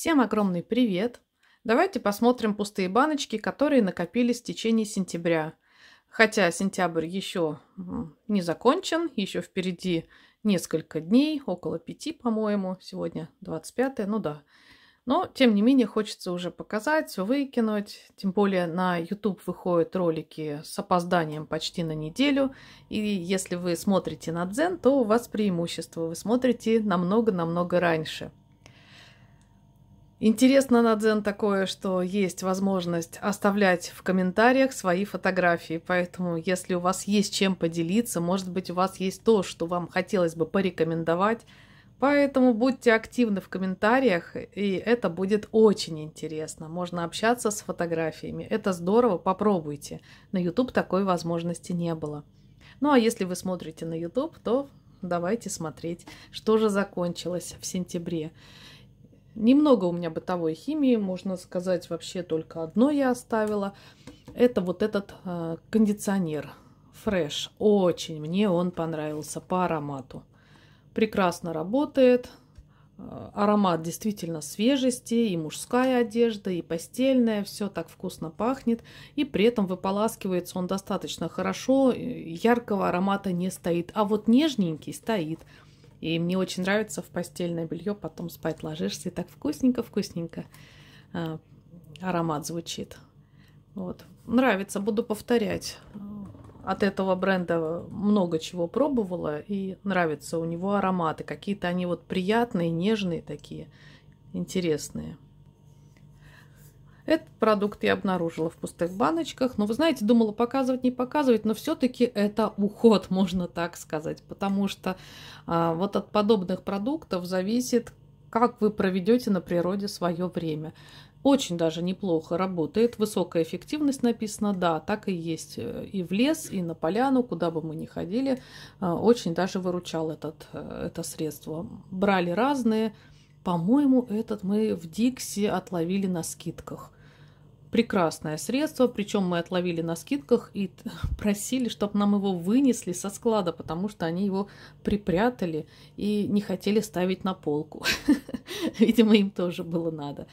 Всем огромный привет! Давайте посмотрим пустые баночки, которые накопились в течение сентября. Хотя сентябрь еще не закончен, еще впереди несколько дней, около пяти, по-моему, сегодня 25, е ну да. Но, тем не менее, хочется уже показать, все выкинуть. Тем более на YouTube выходят ролики с опозданием почти на неделю. И если вы смотрите на Дзен, то у вас преимущество. Вы смотрите намного-намного раньше. Интересно на Дзен такое, что есть возможность оставлять в комментариях свои фотографии, поэтому если у вас есть чем поделиться, может быть у вас есть то, что вам хотелось бы порекомендовать, Поэтому будьте активны в комментариях, и это будет очень интересно. Можно общаться с фотографиями. Это здорово, попробуйте. На YouTube такой возможности не было. Ну а если вы смотрите на YouTube, то давайте смотреть, что же закончилось в сентябре. Немного у меня бытовой химии, можно сказать, вообще только одно я оставила. Это вот этот э, кондиционер Fresh. Очень мне он понравился по аромату. Прекрасно работает. Э, аромат действительно свежести, и мужская одежда, и постельная, все так вкусно пахнет, и при этом выполаскивается он достаточно хорошо, яркого аромата не стоит, а вот нежненький стоит. И мне очень нравится в постельное белье, потом спать ложишься, и так вкусненько-вкусненько э, а, аромат звучит. Вот. Нравится, буду повторять. От этого бренда много чего пробовала, и нравятся у него ароматы. Какие-то они вот приятные, нежные такие, интересные. Этот продукт я обнаружила в пустых баночках. Но вы знаете, думала показывать, не показывать, но все-таки это уход, можно так сказать. Потому что а, вот от подобных продуктов зависит, как вы проведете на природе свое время. Очень даже неплохо работает, высокая эффективность написана, да, так и есть э, и в лес, и на поляну, куда бы мы ни ходили, а, очень даже выручал этот, э, это средство. Брали разные, по-моему, этот мы в Дикси отловили на скидках – прекрасное средство, причем мы отловили на скидках и просили, чтобы нам его вынесли со склада, потому что они его припрятали и не хотели ставить на полку. Видимо, им тоже было надо.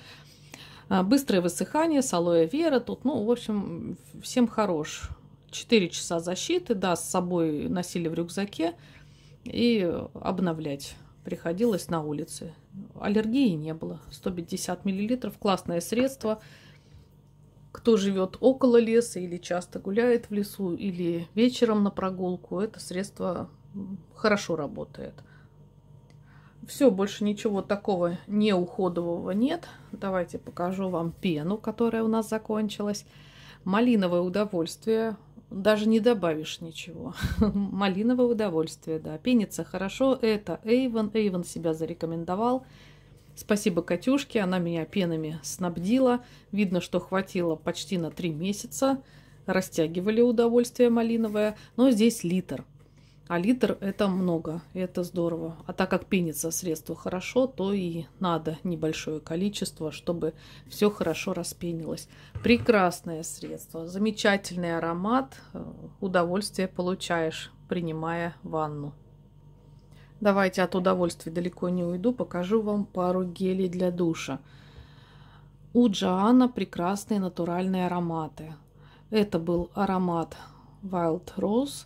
А, быстрое высыхание, с алоэ вера, тут, ну, в общем, всем хорош. Четыре часа защиты, да, с собой носили в рюкзаке и обновлять приходилось на улице. Аллергии не было. 150 миллилитров, классное средство – кто живет около леса или часто гуляет в лесу, или вечером на прогулку, это средство хорошо работает. Все, больше ничего такого неуходового нет. Давайте покажу вам пену, которая у нас закончилась. Малиновое удовольствие. Даже не добавишь ничего. Малиновое удовольствие, да. Пенится хорошо. Это Эйвен. Эйвен себя зарекомендовал. Спасибо Катюшке, она меня пенами снабдила. Видно, что хватило почти на три месяца. Растягивали удовольствие малиновое, но здесь литр. А литр это много, это здорово. А так как пенится средство хорошо, то и надо небольшое количество, чтобы все хорошо распенилось. Прекрасное средство, замечательный аромат, э, удовольствие получаешь, принимая ванну. Давайте от удовольствия далеко не уйду, покажу вам пару гелей для душа. У Джоанна прекрасные натуральные ароматы. Это был аромат Wild Rose,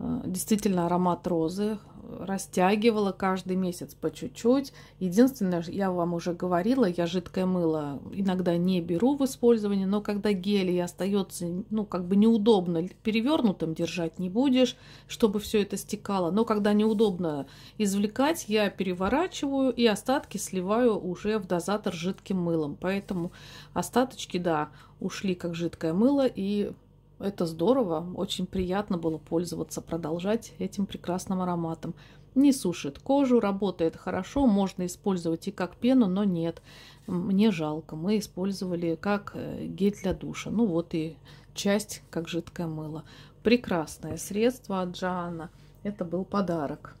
э, действительно аромат розы, растягивала каждый месяц по чуть-чуть. Единственное, я вам уже говорила, я жидкое мыло иногда не беру в использование, но когда гелий остается, ну, как бы неудобно, перевернутым держать не будешь, чтобы все это стекало. Но когда неудобно извлекать, я переворачиваю и остатки сливаю уже в дозатор жидким мылом. Поэтому остаточки, да, ушли как жидкое мыло и это здорово, очень приятно было пользоваться, продолжать этим прекрасным ароматом. Не сушит кожу, работает хорошо, можно использовать и как пену, но нет, мне жалко. Мы использовали как э, гель для душа, ну вот и часть как жидкое мыло. Прекрасное средство от Джоанна, это был подарок.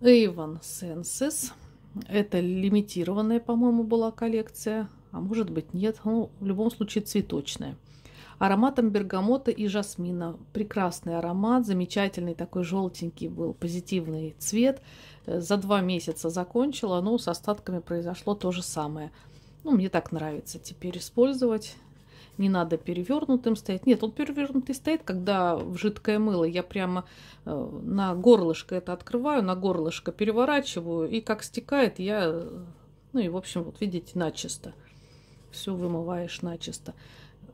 Avon Senses, это лимитированная, по-моему, была коллекция, а может быть нет, ну в любом случае цветочная ароматом бергамота и жасмина. Прекрасный аромат, замечательный такой желтенький был, позитивный цвет. Э, за два месяца закончила, но с остатками произошло то же самое. Ну, мне так нравится теперь использовать. Не надо перевернутым стоять. Нет, он перевернутый стоит, когда в жидкое мыло я прямо э, на горлышко это открываю, на горлышко переворачиваю, и как стекает, я... Э, ну и, в общем, вот видите, начисто. Все вымываешь начисто.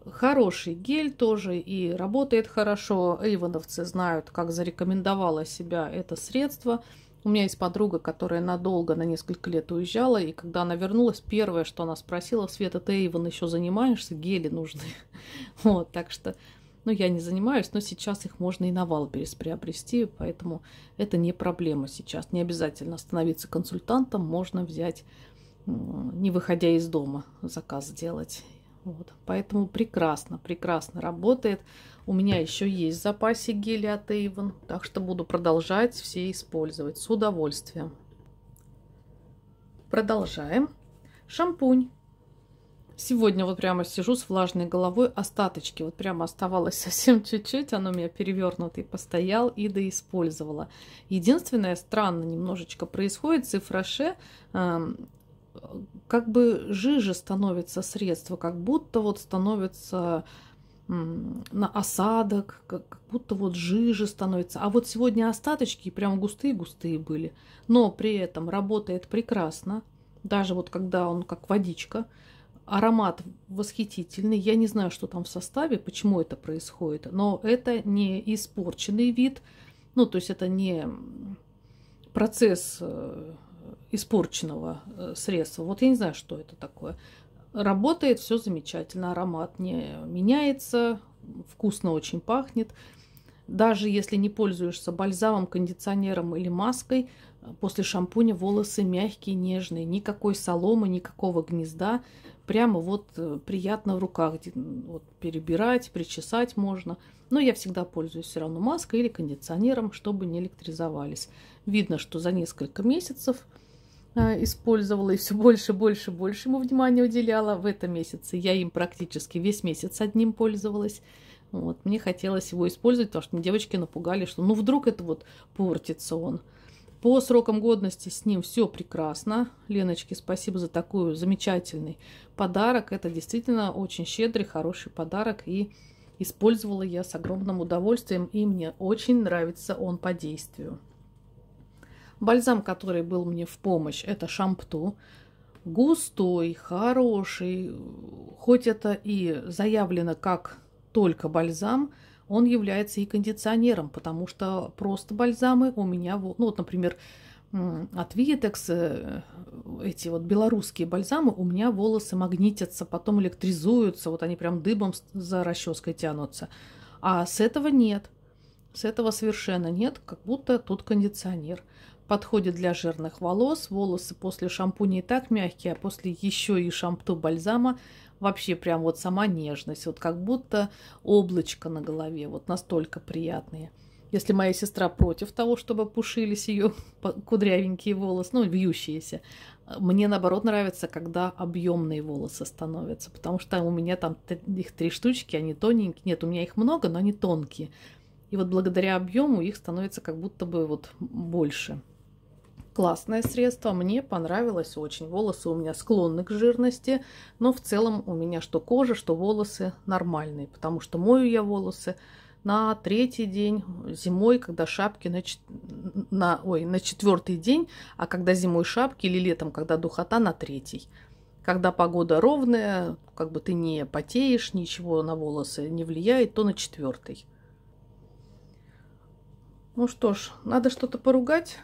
Хороший гель тоже и работает хорошо. Эйвоновцы знают, как зарекомендовало себя это средство. У меня есть подруга, которая надолго, на несколько лет уезжала, и когда она вернулась, первое, что она спросила, Света, ты эйвон еще занимаешься? Гели нужны. Вот, так что, ну, я не занимаюсь, но сейчас их можно и на Валберес приобрести, поэтому это не проблема сейчас. Не обязательно становиться консультантом, можно взять, не выходя из дома, заказ сделать вот, поэтому прекрасно, прекрасно работает. У меня еще есть в запасе гели от Avon, так что буду продолжать все использовать с удовольствием. Продолжаем. Шампунь. Сегодня вот прямо сижу с влажной головой, остаточки вот прямо оставалось совсем чуть-чуть, оно у меня перевернутый постоял и доиспользовала. Единственное, странно немножечко происходит с Ифраше, эм, как бы жиже становится средство, как будто вот становится на осадок, как будто вот жиже становится. А вот сегодня остаточки прям густые-густые были. Но при этом работает прекрасно. Даже вот когда он как водичка. Аромат восхитительный. Я не знаю, что там в составе, почему это происходит. Но это не испорченный вид. Ну, то есть это не процесс э, испорченного э, средства. Вот я не знаю, что это такое. Работает все замечательно, аромат не меняется, вкусно очень пахнет. Даже если не пользуешься бальзамом, кондиционером или маской, после шампуня волосы мягкие, нежные, никакой соломы, никакого гнезда. Прямо вот э, приятно в руках вот, перебирать, причесать можно. Но я всегда пользуюсь все равно маской или кондиционером, чтобы не электризовались. Видно, что за несколько месяцев а, использовала и все больше, больше, больше ему внимания уделяла. В этом месяце я им практически весь месяц одним пользовалась. Вот. Мне хотелось его использовать, потому что мне девочки напугали, что ну вдруг это вот портится он. По срокам годности с ним все прекрасно. Леночке спасибо за такой замечательный подарок. Это действительно очень щедрый, хороший подарок. И использовала я с огромным удовольствием. И мне очень нравится он по действию. Бальзам, который был мне в помощь, это Шампту. Густой, хороший, хоть это и заявлено как только бальзам, он является и кондиционером, потому что просто бальзамы у меня, ну вот, например, от Витекс, э, эти вот белорусские бальзамы, у меня волосы магнитятся, потом электризуются, вот они прям дыбом за расческой тянутся. А с этого нет. С этого совершенно нет, как будто тут кондиционер подходит для жирных волос. Волосы после шампуня и так мягкие, а после еще и шампу бальзама вообще прям вот сама нежность. Вот как будто облачко на голове. Вот настолько приятные. Если моя сестра против того, чтобы пушились ее кудрявенькие волосы, ну, вьющиеся, э, мне наоборот нравится, когда объемные волосы становятся, потому что у меня там их три штучки, они тоненькие. Нет, у меня их много, но они тонкие. И вот благодаря объему их становится как будто бы вот больше. Классное средство, мне понравилось очень. Волосы у меня склонны к жирности, но в целом у меня что кожа, что волосы нормальные, потому что мою я волосы на третий день зимой, когда шапки на, на, ой, на четвертый день, а когда зимой шапки или летом, когда духота на третий. Когда погода ровная, как бы ты не потеешь, ничего на волосы не влияет, то на четвертый. Ну что ж, надо что-то поругать.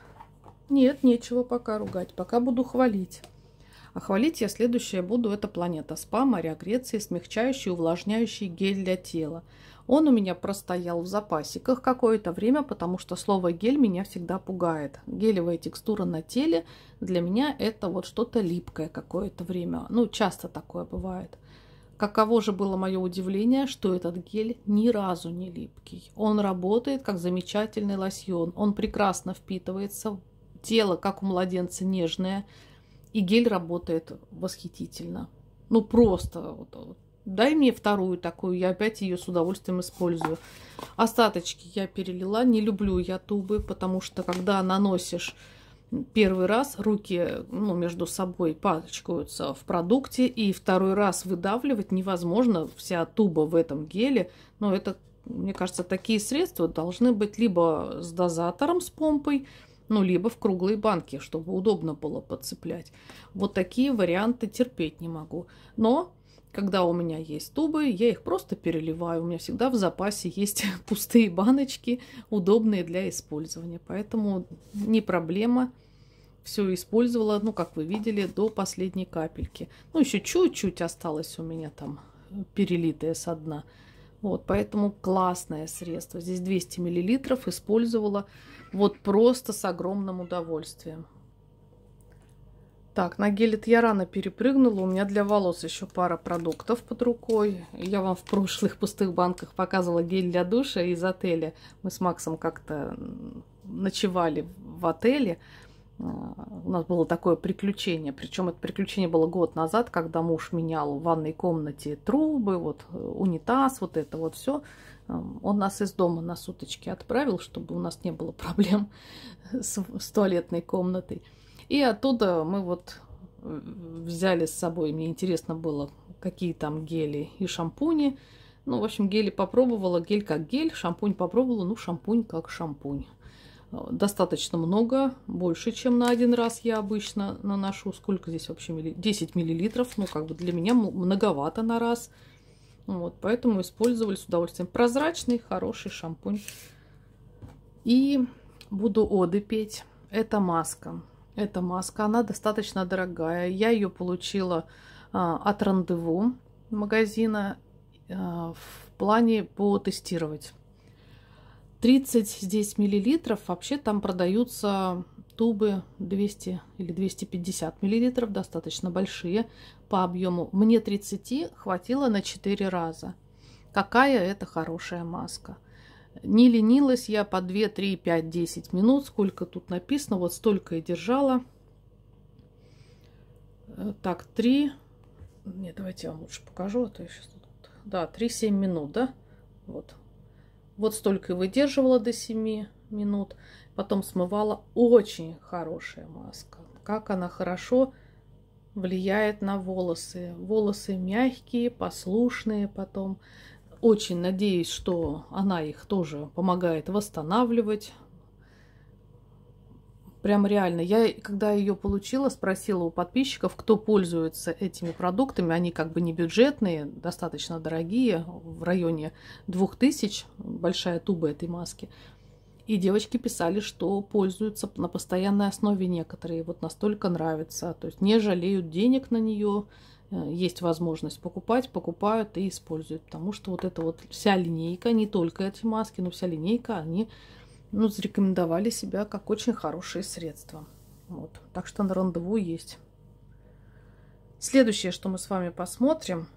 Нет, нечего пока ругать, пока буду хвалить. А хвалить я следующее буду. Это планета СПА, моря Греции, смягчающий увлажняющий гель для тела. Он у меня простоял в запасиках какое-то время, потому что слово гель меня всегда пугает. Гелевая текстура на теле для меня это вот что-то липкое какое-то время. Ну, часто такое бывает. Каково же было мое удивление, что этот гель ни разу не липкий. Он работает как замечательный лосьон. Он прекрасно впитывается тело, как у младенца, нежное. И гель работает восхитительно. Ну просто вот, дай мне вторую такую, я опять ее с удовольствием использую. Остаточки я перелила, не люблю я тубы, потому что когда наносишь первый раз, руки ну, между собой пачкаются в продукте, и второй раз выдавливать невозможно, вся туба в этом геле, но это, мне кажется, такие средства должны быть либо с дозатором, с помпой, ну, либо в круглые банки, чтобы удобно было подцеплять. Вот такие варианты терпеть не могу. Но когда у меня есть тубы, я их просто переливаю. У меня всегда в запасе есть пустые баночки, удобные для использования. Поэтому не проблема. Все использовала, ну, как вы видели, до последней капельки. Ну, еще чуть-чуть осталось у меня там перелитое со дна. Вот, поэтому классное средство. Здесь 200 мл использовала вот просто с огромным удовольствием. Так, на гелит я рано перепрыгнула. У меня для волос еще пара продуктов под рукой. Я вам в прошлых пустых банках показывала гель для душа из отеля. Мы с Максом как-то ночевали в отеле у нас было такое приключение, причем это приключение было год назад, когда муж менял в ванной комнате трубы, вот э, унитаз, вот это вот все. Эм, он нас из дома на суточки отправил, чтобы у нас не было проблем с, с туалетной комнатой. И оттуда мы вот э, взяли с собой, мне интересно было, какие там гели и шампуни. Ну, в общем, гели попробовала, гель как гель, шампунь попробовала, ну, шампунь как шампунь достаточно много, больше, чем на один раз я обычно наношу. Сколько здесь вообще? 10 миллилитров. Ну, как бы для меня многовато на раз. Вот, поэтому использовали с удовольствием. Прозрачный, хороший шампунь. И буду оды петь. Это маска. Это маска, она достаточно дорогая. Я ее получила а, от рандеву магазина а, в плане потестировать. 30 здесь миллилитров, вообще там продаются тубы 200 или 250 миллилитров, достаточно большие по объему. Мне 30 хватило на 4 раза. Какая это хорошая маска. Не ленилась я по 2, 3, 5, 10 минут, сколько тут написано, вот столько и держала. Э, так, 3, нет, давайте я вам лучше покажу, а то я сейчас да, 3-7 минут, да, вот, вот столько и выдерживала до 7 минут. Потом смывала очень хорошая маска. Как она хорошо влияет на волосы. Волосы мягкие, послушные потом. Очень надеюсь, что она их тоже помогает восстанавливать, прям реально. Я, когда ее получила, спросила у подписчиков, кто пользуется этими продуктами. Они как бы не бюджетные, достаточно дорогие, в районе 2000, большая туба этой маски. И девочки писали, что пользуются на постоянной основе некоторые. Вот настолько нравится. То есть не жалеют денег на нее. Э, есть возможность покупать, покупают и используют. Потому что вот эта вот вся линейка, не только эти маски, но вся линейка, они ну, зарекомендовали себя как очень хорошее средство. Вот. Так что на рандеву есть. Следующее, что мы с вами посмотрим,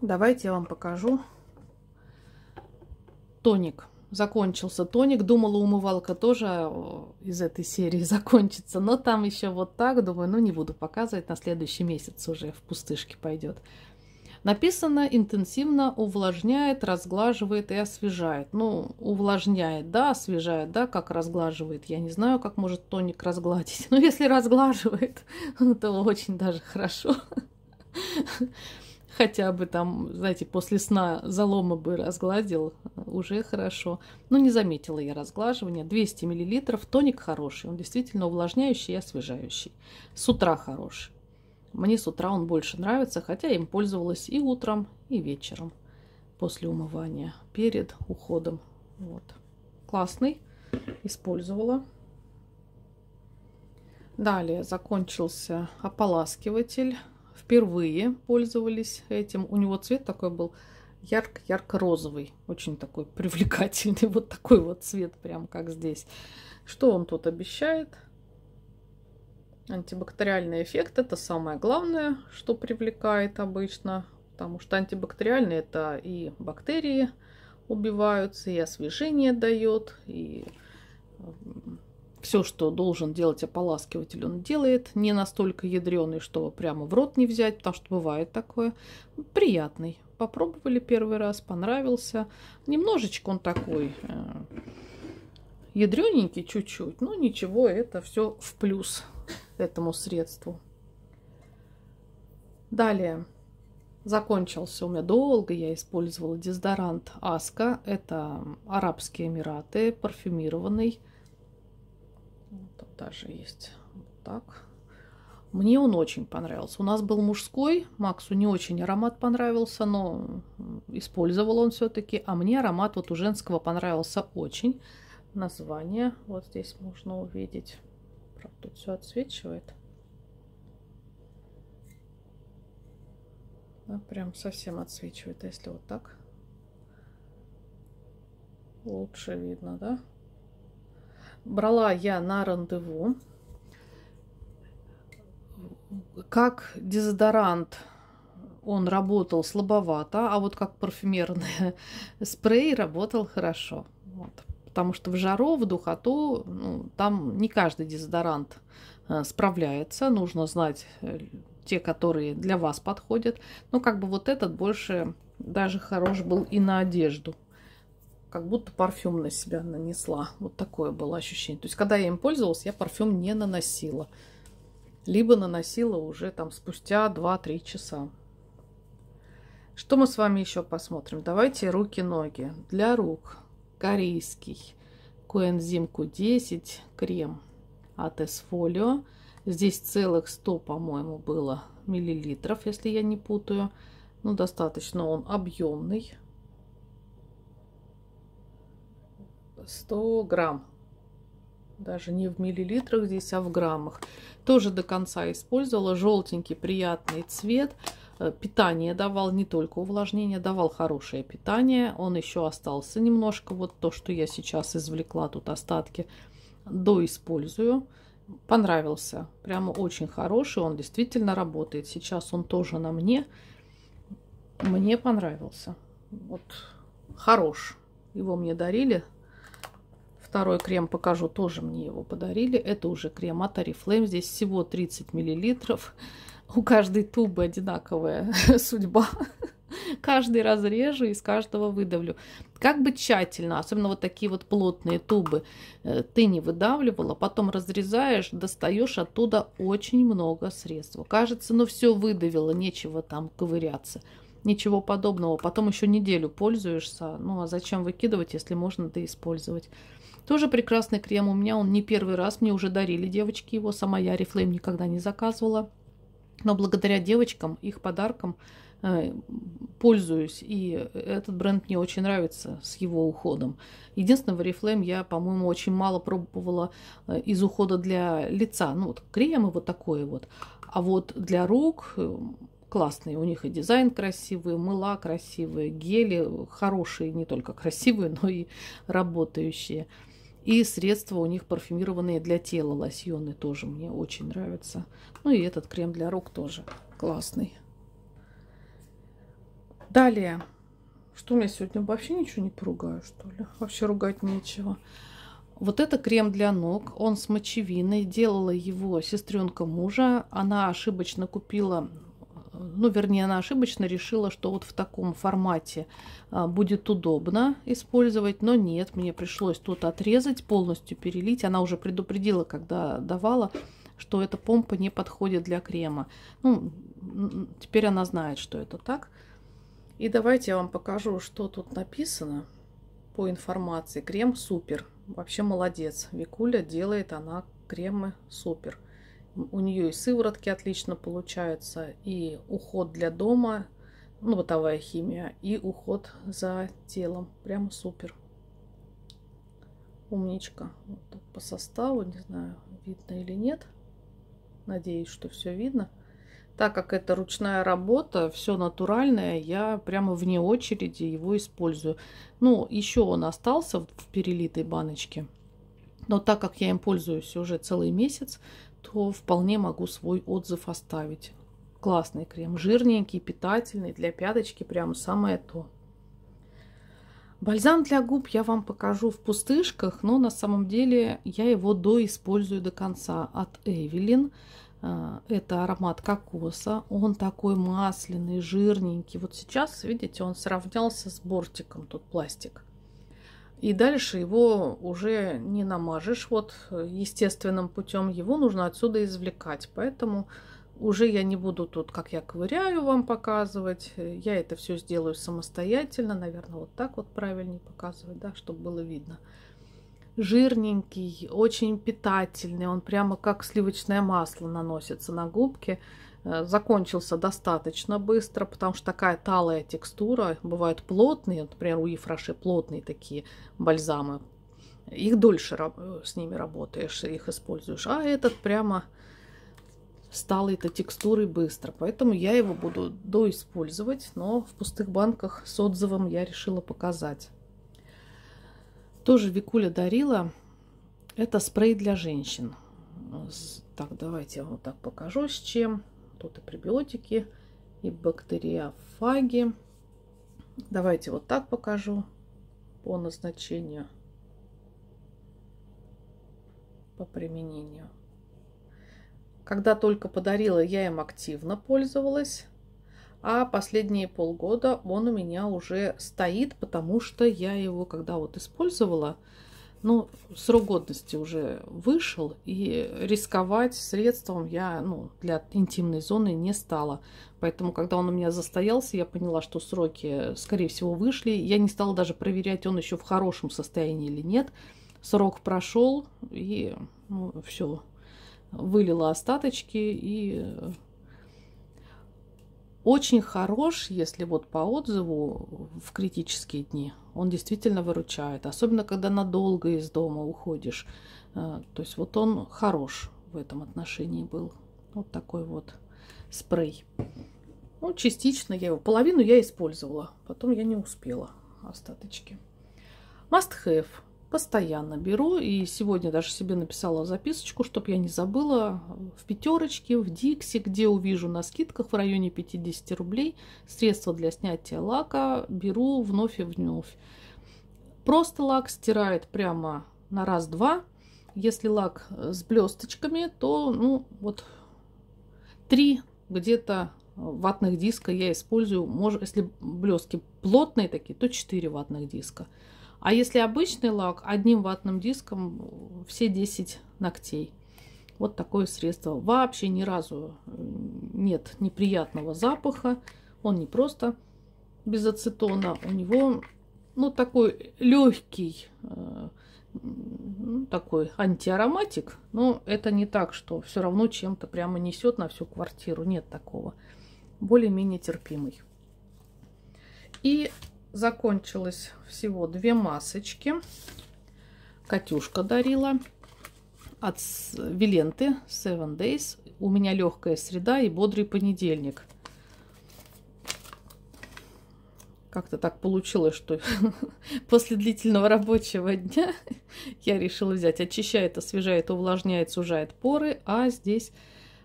давайте я вам покажу тоник. Закончился тоник. Думала, умывалка тоже э, из этой серии закончится. Но там еще вот так. Думаю, ну не буду показывать. На следующий месяц уже в пустышке пойдет. Написано интенсивно увлажняет, разглаживает и освежает. Ну, увлажняет, да, освежает, да, как разглаживает. Я не знаю, как может тоник разгладить. Но если разглаживает, ну, то очень даже хорошо. Хотя бы там, знаете, после сна залома бы разгладил, уже хорошо. Но ну, не заметила я разглаживания. 200 мл, тоник хороший, он действительно увлажняющий и освежающий. С утра хороший. Мне с утра он больше нравится, хотя им пользовалась и утром, и вечером после умывания, перед уходом. Вот. Классный. Использовала. Далее закончился ополаскиватель. Впервые пользовались этим. У него цвет такой был ярко-ярко-розовый. Очень такой привлекательный. Вот такой вот цвет, прям как здесь. Что он тут обещает? Антибактериальный эффект – это самое главное, что привлекает обычно, потому что антибактериальные – это и бактерии убиваются, и освежение дает, и э, все, что должен делать ополаскиватель, он делает. Не настолько ядреный, чтобы прямо в рот не взять, потому что бывает такое. Приятный. Попробовали первый раз, понравился. Немножечко он такой э, ядрененький чуть-чуть, но ну, ничего, это все в плюс этому средству. Далее закончился у меня долго, я использовала дезодорант Аска, это Арабские Эмираты, парфюмированный. Тут даже есть вот так. Мне он очень понравился. У нас был мужской, Максу не очень аромат понравился, но использовал он все-таки, а мне аромат вот у женского понравился очень название. Вот здесь можно увидеть. Правда, тут все отсвечивает. Да, прям совсем отсвечивает. если вот так, лучше видно, да? Брала я на рандеву. Как дезодорант он работал слабовато, а вот как парфюмерный спрей работал хорошо. Вот потому что в жару, в духоту, ну, там не каждый дезодорант э, справляется. Нужно знать э, те, которые для вас подходят. Но как бы вот этот больше даже хорош был и на одежду. Как будто парфюм на себя нанесла. Вот такое было ощущение. То есть, когда я им пользовалась, я парфюм не наносила. Либо наносила уже там спустя 2-3 часа. Что мы с вами еще посмотрим? Давайте руки-ноги. Для рук корейский, коэнзим Q10, крем от Esfolio. Здесь целых 100, по-моему, было миллилитров, если я не путаю. Ну, достаточно он объемный. 100 грамм. Даже не в миллилитрах здесь, а в граммах. Тоже до конца использовала. Желтенький приятный цвет. Цвет Э, питание давал, не только увлажнение, давал хорошее питание. Он еще остался немножко, вот то, что я сейчас извлекла, тут остатки, доиспользую. Понравился, прямо очень хороший, он действительно работает. Сейчас он тоже на мне. Мне понравился. Вот, хорош. Его мне дарили. Второй крем покажу, тоже мне его подарили. Это уже крем от Oriflame. Здесь всего 30 миллилитров у каждой тубы одинаковая судьба. Каждый разрежу и из каждого выдавлю. Как бы тщательно, особенно вот такие вот плотные тубы, э, ты не выдавливала, потом разрезаешь, достаешь оттуда очень много средства. Кажется, ну все выдавило, нечего там ковыряться. Ничего подобного. Потом еще неделю пользуешься. Ну а зачем выкидывать, если можно да использовать? Тоже прекрасный крем у меня, он не первый раз, мне уже дарили девочки его, сама я Арифлейм никогда не заказывала. Но благодаря девочкам, их подаркам э, пользуюсь, и этот бренд мне очень нравится с его уходом. Единственное, в Oriflame я, по-моему, очень мало пробовала э, из ухода для лица. Ну, вот крем и вот такое вот. А вот для рук э, классные. У них и дизайн красивый, мыла красивые, гели хорошие, не только красивые, но и работающие. И средства у них парфюмированные для тела, лосьоны тоже мне очень нравятся. Ну и этот крем для рук тоже классный. Далее. Что у меня сегодня вообще ничего не поругаю, что ли? Вообще ругать нечего. Вот это крем для ног, он с мочевиной, делала его сестренка мужа. Она ошибочно купила ну, вернее, она ошибочно решила, что вот в таком формате а, будет удобно использовать, но нет, мне пришлось тут отрезать, полностью перелить. Она уже предупредила, когда давала, что эта помпа не подходит для крема. Ну, теперь она знает, что это так. И давайте я вам покажу, что тут написано по информации. Крем супер. Вообще молодец. Викуля делает она кремы супер у нее и сыворотки отлично получаются, и уход для дома, ну, бытовая химия, и уход за телом. Прямо супер. Умничка. Вот по составу, не знаю, видно или нет. Надеюсь, что все видно. Так как это ручная работа, все натуральное, я прямо вне очереди его использую. Ну, еще он остался в перелитой баночке. Но так как я им пользуюсь уже целый месяц, то вполне могу свой отзыв оставить. Классный крем, жирненький, питательный, для пяточки прям самое то. Бальзам для губ я вам покажу в пустышках, но на самом деле я его доиспользую до конца от Эвелин. А, это аромат кокоса. Он такой масляный, жирненький. Вот сейчас, видите, он сравнялся с бортиком, тут пластик. И дальше его уже не намажешь вот э, естественным путем, его нужно отсюда извлекать. Поэтому уже я не буду тут, как я ковыряю, вам показывать. Я это все сделаю самостоятельно, наверное, вот так вот правильнее показывать, да, чтобы было видно. Жирненький, очень питательный, он прямо как сливочное масло наносится на губки. Э, закончился достаточно быстро, потому что такая талая текстура, бывают плотные, например, у Ифраши плотные такие бальзамы, их дольше э, с ними работаешь, их используешь, а этот прямо стал этой текстурой быстро, поэтому я его буду доиспользовать, но в пустых банках с отзывом я решила показать. Тоже Викуля дарила, это спрей для женщин. Так, давайте я вот так покажу, с чем тут и пребиотики, и бактериофаги. Давайте вот так покажу по назначению, по применению. Когда только подарила, я им активно пользовалась. А последние полгода он у меня уже стоит, потому что я его, когда вот использовала, ну, срок годности уже вышел, и рисковать средством я ну, для интимной зоны не стала. Поэтому, когда он у меня застоялся, я поняла, что сроки, скорее всего, вышли. Я не стала даже проверять, он еще в хорошем состоянии или нет. Срок прошел, и ну, все, вылила остаточки и очень хорош, если вот по отзыву в критические дни. Он действительно выручает, особенно когда надолго из дома уходишь. Э, то есть вот он хорош в этом отношении был. Вот такой вот спрей. Ну, частично я его, половину я использовала, потом я не успела остаточки. Must have постоянно беру. И сегодня даже себе написала записочку, чтобы я не забыла. В пятерочке, в Дикси, где увижу на скидках в районе 50 рублей средства для снятия лака, беру вновь и вновь. Просто лак стирает прямо на раз-два. Если лак с блесточками, то ну вот три где-то ватных диска я использую. Может, если блестки плотные такие, то 4 ватных диска. А если обычный лак, одним ватным диском э, все 10 ногтей. Вот такое средство. Вообще ни разу э, нет неприятного запаха. Он не просто без ацетона, у него ну такой легкий э, ну, такой антиароматик, но это не так, что все равно чем-то прямо несет на всю квартиру. Нет такого. Более-менее терпимый. И закончилось всего две масочки. Катюшка дарила от Виленты Seven Days. У меня легкая среда и бодрый понедельник. Как-то так получилось, что после длительного рабочего дня я решила взять. Очищает, освежает, увлажняет, сужает поры. А здесь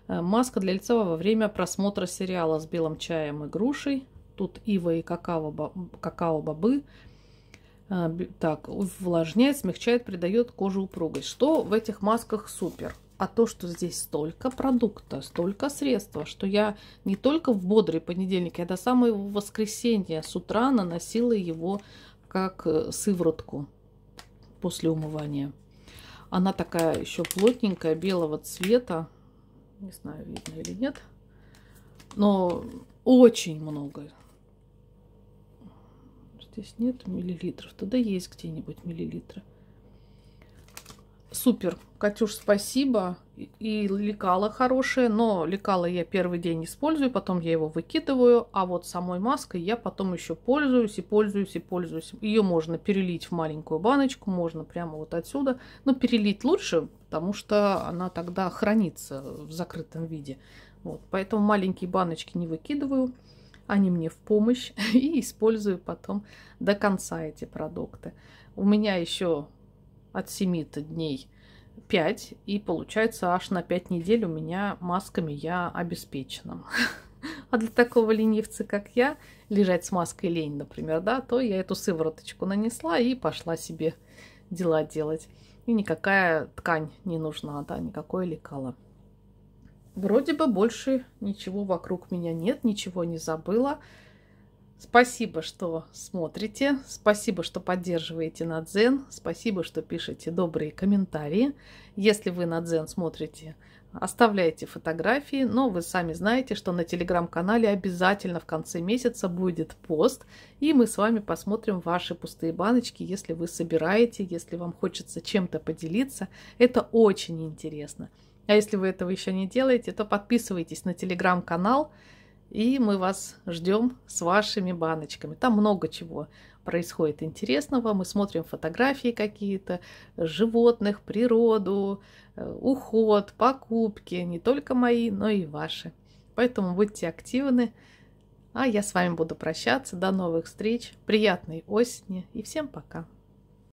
э, маска для лица во время просмотра сериала с белым чаем и грушей Тут ива и какао, какао-бобы. А, так, увлажняет, смягчает, придает коже упругость. Что в этих масках супер? А то, что здесь столько продукта, столько средства, что я не только в бодрый понедельник, я до самого воскресенья с утра наносила его как э, сыворотку после умывания. Она такая еще плотненькая, белого цвета. Не знаю, видно или нет. Но очень много. Здесь нет миллилитров. Туда есть где-нибудь миллилитры. Супер. Катюш, спасибо. И, и лекала хорошее, но лекала я первый день использую, потом я его выкидываю, а вот самой маской я потом еще пользуюсь и пользуюсь и пользуюсь. Ее можно перелить в маленькую баночку, можно прямо вот отсюда, но перелить лучше, потому что она тогда хранится в закрытом виде. Вот, поэтому маленькие баночки не выкидываю они мне в помощь, и использую потом до конца эти продукты. У меня еще от 7 дней 5, и получается аж на 5 недель у меня масками я обеспечена. А для такого ленивца, как я, лежать с маской лень, например, да, то я эту сывороточку нанесла и пошла себе дела делать. И никакая ткань не нужна, да, никакое лекало. Вроде бы больше ничего вокруг меня нет, ничего не забыла. Спасибо, что смотрите, спасибо, что поддерживаете на Дзен, спасибо, что пишете добрые комментарии. Если вы на Дзен смотрите, оставляйте фотографии, но вы сами знаете, что на телеграм-канале обязательно в конце месяца будет пост, и мы с вами посмотрим ваши пустые баночки, если вы собираете, если вам хочется чем-то поделиться. Это очень интересно. А если вы этого еще не делаете, то подписывайтесь на телеграм-канал, и мы вас ждем с вашими баночками. Там много чего происходит интересного. Мы смотрим фотографии какие-то, животных, природу, э, уход, покупки, не только мои, но и ваши. Поэтому будьте активны. А я с вами буду прощаться. До новых встреч. Приятной осени и всем пока.